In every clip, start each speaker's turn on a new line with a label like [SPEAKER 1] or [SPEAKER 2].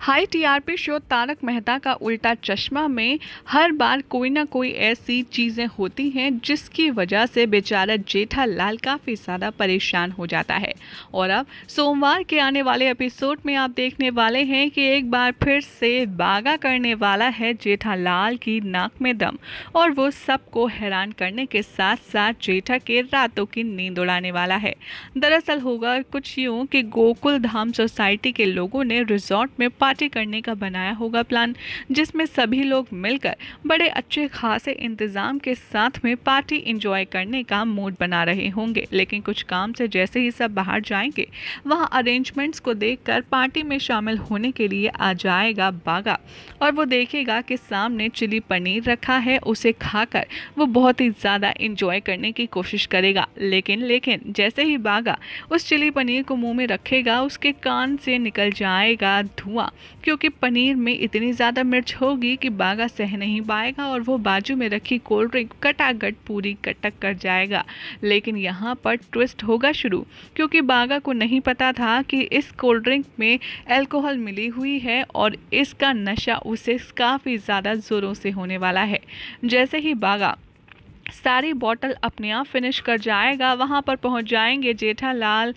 [SPEAKER 1] high TRP show Taarak Mehta Ka Ooltah चश्मा में हर बार कोई ना कोई ऐसी चीज़ें होती हैं जिसकी वजह से बेचारा जेठा लाल काफ़ी ज़्यादा परेशान हो जाता है और अब सोमवार के आने वाले एपिसोड में आप देखने वाले हैं कि एक बार फिर से बागा करने वाला है जेठा लाल की नाक में दम और वो सबको हैरान करने के साथ साथ जेठा के रातों की नींद उड़ाने वाला है दरअसल होगा कुछ यूँ कि गोकुल धाम सोसाइटी के लोगों ने रिजॉर्ट में पार्टी करने का बनाया होगा प्लान जिसमें सभी लोग मिलकर बड़े अच्छे खासे इंतज़ाम के साथ में पार्टी इंजॉय करने का मूड बना रहे होंगे लेकिन कुछ काम से जैसे ही सब बाहर जाएंगे वहाँ अरेंजमेंट्स को देख पार्टी में शामिल होने के लिए आ जाएगा बागा और वो देखेगा कि सामने चिली पनीर रखा है उसे खाकर वो बहुत ही ज़्यादा इंजॉय करने की कोशिश करेगा लेकिन लेकिन जैसे ही बागा उस चिली पनीर को मुंह में रखेगा उसके कान से निकल जाएगा धुआं क्योंकि पनीर में इतनी ज़्यादा मिर्च होगी कि बागा सह नहीं पाएगा और वो बाजू में रखी कोल्ड ड्रिंक कटागट पूरी कटक कर जाएगा लेकिन यहाँ पर ट्विस्ट होगा शुरू क्योंकि बागा को नहीं पता था कि इस कोल्ड ड्रिंक में एल्कोहल मिली हुई है और इसका नशा उसे काफ़ी ज़्यादा ज़ोरों से होने वाला है जैसे ही बागा सारी बॉटल अपने आप फिनिश कर जाएगा वहाँ पर पहुँच जाएंगे जेठालाल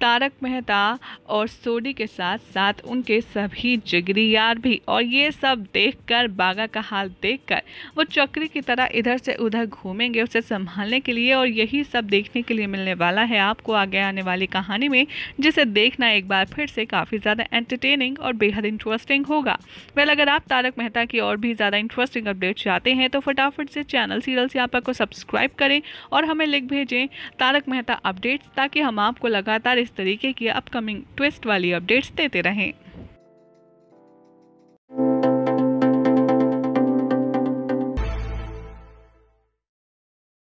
[SPEAKER 1] तारक मेहता और सोडी के साथ साथ उनके सभी जिगरी यार भी और ये सब देखकर बागा का हाल देखकर वो चक्री की तरह इधर से उधर घूमेंगे उसे संभालने के लिए और यही सब देखने के लिए मिलने वाला है आपको आगे आने वाली कहानी में जिसे देखना एक बार फिर से काफ़ी ज़्यादा एंटरटेनिंग और बेहद इंटरेस्टिंग होगा वेल अगर आप तारक मेहता की और भी ज़्यादा इंटरेस्टिंग अपडेट चाहते हैं तो फटाफट से चैनल सीरियल से आप को सब्सक्राइब करें और हमें लिख भेजें तारक मेहता अपडेट्स ताकि हम आपको लगातार इस तरीके की अपकमिंग ट्विस्ट वाली अपडेट्स देते रहें